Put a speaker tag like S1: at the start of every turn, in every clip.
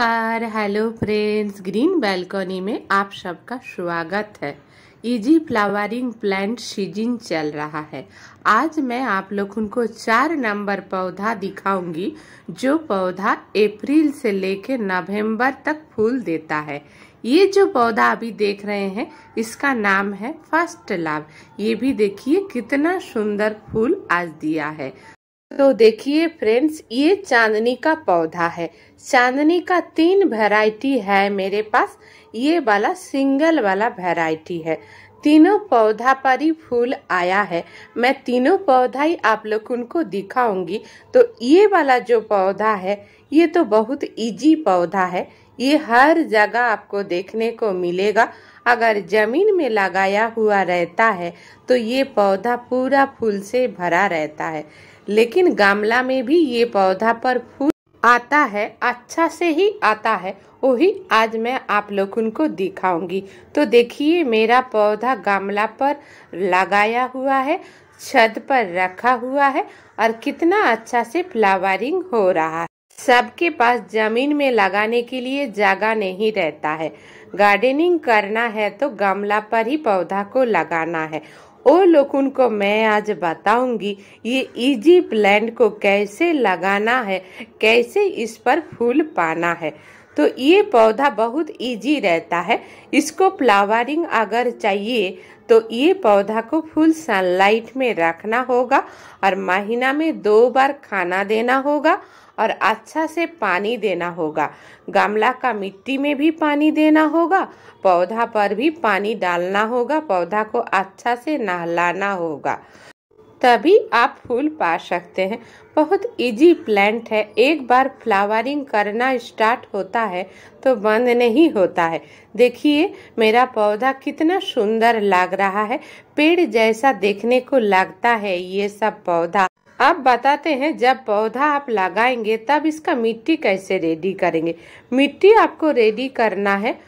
S1: नमस्कार hello friends green balcony में आप सबका स्वागत है इजी फ्लावरिंग प्लांट सीजिन चल रहा है आज मैं आप लोग उनको चार नंबर पौधा दिखाऊंगी जो पौधा अप्रैल से लेके नवंबर तक फूल देता है ये जो पौधा अभी देख रहे हैं इसका नाम है फर्स्ट लाभ ये भी देखिए कितना सुंदर फूल आज दिया है तो देखिए फ्रेंड्स ये चांदनी का पौधा है चांदनी का तीन वैरायटी है मेरे पास ये वाला सिंगल वाला वैरायटी है तीनों पौधा पर ही फूल आया है मैं तीनों पौधा ही आप लोग उनको दिखाऊंगी तो ये वाला जो पौधा है ये तो बहुत इजी पौधा है ये हर जगह आपको देखने को मिलेगा अगर जमीन में लगाया हुआ रहता है तो ये पौधा पूरा फूल से भरा रहता है लेकिन गमला में भी ये पौधा पर फूल आता है अच्छा से ही आता है वही आज मैं आप लोग को दिखाऊंगी तो देखिए मेरा पौधा गमला पर लगाया हुआ है छत पर रखा हुआ है और कितना अच्छा से फ्लावरिंग हो रहा है सबके पास जमीन में लगाने के लिए जगह नहीं रहता है गार्डनिंग करना है तो गमला पर ही पौधा को लगाना है वो लोगों को मैं आज बताऊंगी ये इजी प्लांट को कैसे लगाना है कैसे इस पर फूल पाना है तो ये पौधा बहुत इजी रहता है इसको फ्लावरिंग अगर चाहिए तो ये पौधा को फुल सनलाइट में रखना होगा और महीना में दो बार खाना देना होगा और अच्छा से पानी देना होगा गमला का मिट्टी में भी पानी देना होगा पौधा पर भी पानी डालना होगा पौधा को अच्छा से नहलाना होगा तभी आप फूल पा सकते हैं बहुत इजी प्लांट है एक बार फ्लावरिंग करना स्टार्ट होता है तो बंद नहीं होता है देखिए मेरा पौधा कितना सुंदर लग रहा है पेड़ जैसा देखने को लगता है ये सब पौधा अब बताते हैं जब पौधा आप लगाएंगे तब इसका मिट्टी कैसे रेडी करेंगे मिट्टी आपको रेडी करना है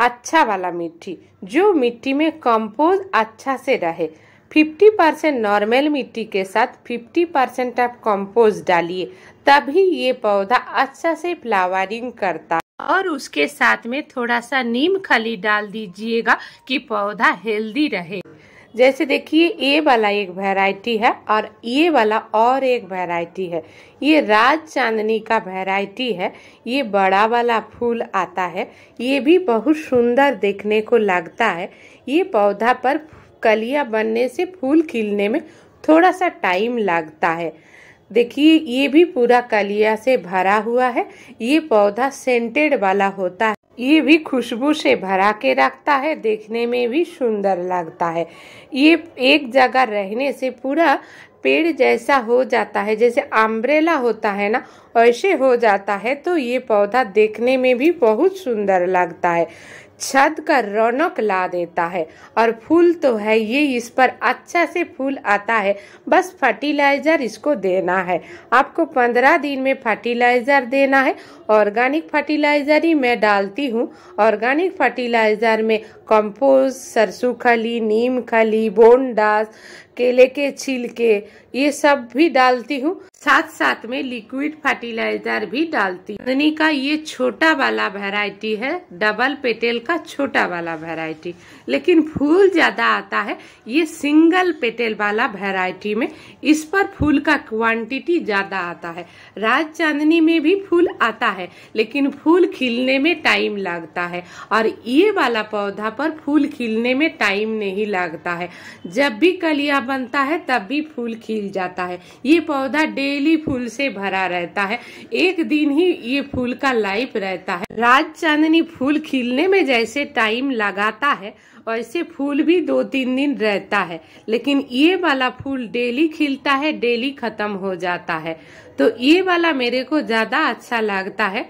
S1: अच्छा वाला मिट्टी जो मिट्टी में कंपोज अच्छा से रहे 50 परसेंट नॉर्मल मिट्टी के साथ 50 परसेंट आप कंपोज डालिए तभी ये पौधा अच्छा से फ्लावरिंग करता और उसके साथ में थोड़ा सा नीम खली डाल दीजिएगा कि पौधा हेल्दी रहे जैसे देखिए ये वाला एक वेराइटी है और ये वाला और एक वेराइटी है ये राज चांदनी का वेराइटी है ये बड़ा वाला फूल आता है ये भी बहुत सुंदर देखने को लगता है ये पौधा पर कलिया बनने से फूल खिलने में थोड़ा सा टाइम लगता है देखिए ये भी पूरा कलिया से भरा हुआ है ये पौधा सेंटेड वाला होता है ये भी खुशबू से भरा के रखता है देखने में भी सुंदर लगता है ये एक जगह रहने से पूरा पेड़ जैसा हो जाता है जैसे आम्ब्रेला होता है ना वैसे हो जाता है तो ये पौधा देखने में भी बहुत सुंदर लगता है छत का रौनक ला देता है और फूल तो है ये इस पर अच्छा से फूल आता है बस फर्टिलाइजर इसको देना है आपको पंद्रह दिन में फर्टिलाइजर देना है ऑर्गेनिक फर्टिलाइजर ही मैं डालती हूँ ऑर्गेनिक फर्टिलाइजर में कंपोज सरसों खली नीम खली बोनडास केले के छिलके ये सब भी डालती हूँ साथ साथ में लिक्विड फर्टिलाइजर भी डालती हूँ का ये छोटा वाला वेराइटी है डबल पेटेल का छोटा वाला वेराइटी लेकिन फूल ज्यादा आता है ये सिंगल पेटेल वाला वेराइटी में इस पर फूल का क्वांटिटी ज्यादा आता है राज चांदनी में भी फूल आता है लेकिन फूल खिलने में टाइम लगता है और ये वाला पौधा पर फूल खिलने में टाइम नहीं लगता है जब भी कलिया बनता है तब भी फूल खिल जाता है ये पौधा डेली फूल से भरा रहता है एक दिन ही ये फूल का लाइफ रहता है राज चांदनी फूल खिलने में जैसे टाइम लगाता है वैसे फूल भी दो तीन दिन रहता है लेकिन ये वाला फूल डेली खिलता है डेली खत्म हो जाता है तो ये वाला मेरे को ज्यादा अच्छा लगता है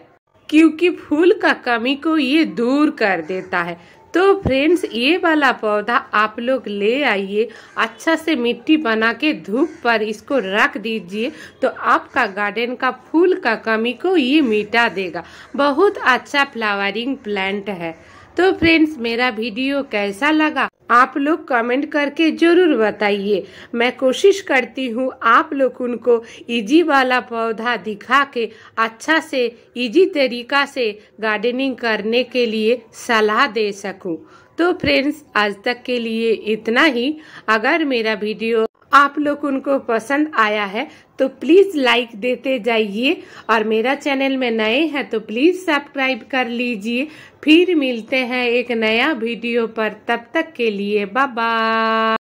S1: क्योंकि फूल का कमी को ये दूर कर देता है तो फ्रेंड्स ये वाला पौधा आप लोग ले आइए अच्छा से मिट्टी बना के धूप पर इसको रख दीजिए तो आपका गार्डन का फूल का कमी को ये मिटा देगा बहुत अच्छा फ्लावरिंग प्लांट है तो फ्रेंड्स मेरा वीडियो कैसा लगा आप लोग कमेंट करके ज़रूर बताइए मैं कोशिश करती हूँ आप लोग उनको इजी वाला पौधा दिखा के अच्छा से इजी तरीका से गार्डनिंग करने के लिए सलाह दे सकूँ तो फ्रेंड्स आज तक के लिए इतना ही अगर मेरा वीडियो आप लोग उनको पसंद आया है तो प्लीज लाइक देते जाइए और मेरा चैनल में नए हैं तो प्लीज सब्सक्राइब कर लीजिए फिर मिलते हैं एक नया वीडियो पर तब तक के लिए बाय